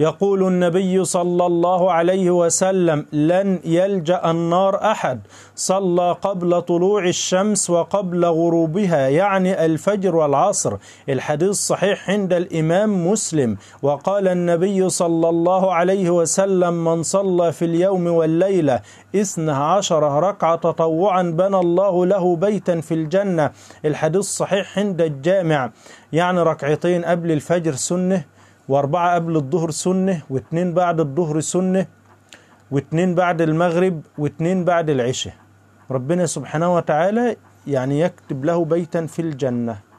يقول النبي صلى الله عليه وسلم لن يلجا النار احد صلى قبل طلوع الشمس وقبل غروبها يعني الفجر والعصر الحديث صحيح عند الامام مسلم وقال النبي صلى الله عليه وسلم من صلى في اليوم والليله اثنى عشر ركعه تطوعا بنى الله له بيتا في الجنه الحديث صحيح عند الجامع يعني ركعتين قبل الفجر سنه واربعة قبل الظهر سنة واتنين بعد الظهر سنة واتنين بعد المغرب واتنين بعد العشاء ربنا سبحانه وتعالى يعني يكتب له بيتا في الجنة